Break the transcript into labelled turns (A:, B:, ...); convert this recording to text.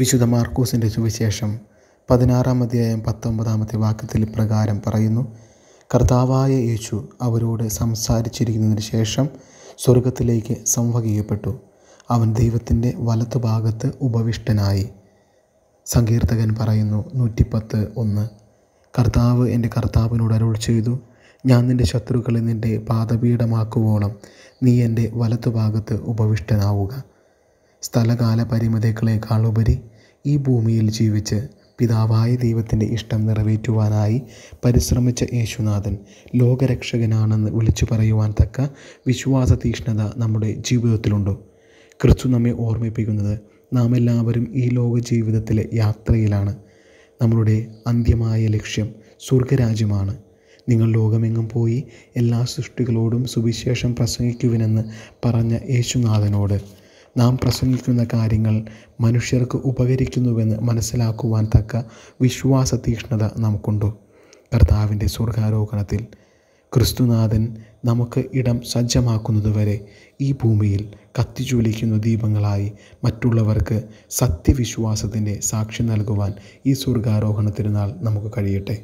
A: വിശുദ്ധ മാർക്കോസിൻ്റെ സുവിശേഷം പതിനാറാം അധ്യായം പത്തൊമ്പതാമത്തെ വാക്യത്തിൽ പ്രകാരം പറയുന്നു കർത്താവായ യേശു അവരോട് സംസാരിച്ചിരിക്കുന്നതിന് ശേഷം സ്വർഗത്തിലേക്ക് സംവഹിക്കപ്പെട്ടു അവൻ ദൈവത്തിൻ്റെ വലത്തുഭാഗത്ത് ഉപവിഷ്ടനായി സങ്കീർത്തകൻ പറയുന്നു നൂറ്റിപ്പത്ത് ഒന്ന് കർത്താവ് എൻ്റെ കർത്താവിനോട് അരുൾ ചെയ്തു ഞാൻ നിൻ്റെ ശത്രുക്കളെ നിൻ്റെ പാദപീഠമാക്കുവോളം നീ എൻ്റെ വലത്തുഭാഗത്ത് ഉപവിഷ്ടനാവുക സ്ഥലകാല പരിമിതികളേക്കാൾ ഉപരി ഈ ഭൂമിയിൽ ജീവിച്ച് പിതാവായ ദൈവത്തിൻ്റെ ഇഷ്ടം നിറവേറ്റുവാനായി പരിശ്രമിച്ച യേശുനാഥൻ ലോകരക്ഷകനാണെന്ന് വിളിച്ചു പറയുവാൻ തക്ക വിശ്വാസ തീക്ഷ്ണത നമ്മുടെ ജീവിതത്തിലുണ്ടോ ക്രിസ്തു നമ്മെ ഓർമ്മിപ്പിക്കുന്നത് നാം എല്ലാവരും ഈ ലോക ജീവിതത്തിലെ യാത്രയിലാണ് നമ്മളുടെ അന്ത്യമായ ലക്ഷ്യം സ്വർഗരാജ്യമാണ് നിങ്ങൾ ലോകമെങ്ങും പോയി എല്ലാ സൃഷ്ടികളോടും സുവിശേഷം പ്രസംഗിക്കുവിനെന്ന് പറഞ്ഞ യേശുനാഥനോട് നാം പ്രസംഗിക്കുന്ന കാര്യങ്ങൾ മനുഷ്യർക്ക് ഉപകരിക്കുന്നുവെന്ന് മനസ്സിലാക്കുവാൻ തക്ക വിശ്വാസ തീക്ഷ്ണത നമുക്കുണ്ട് കർത്താവിൻ്റെ സ്വർഗാരോഹണത്തിൽ ക്രിസ്തുനാഥൻ നമുക്ക് ഇടം സജ്ജമാക്കുന്നതുവരെ ഈ ഭൂമിയിൽ കത്തിജ്വലിക്കുന്ന ദീപങ്ങളായി മറ്റുള്ളവർക്ക് സത്യവിശ്വാസത്തിൻ്റെ സാക്ഷി നൽകുവാൻ ഈ സ്വർഗാരോഹണത്തിരുന്നാൾ നമുക്ക് കഴിയട്ടെ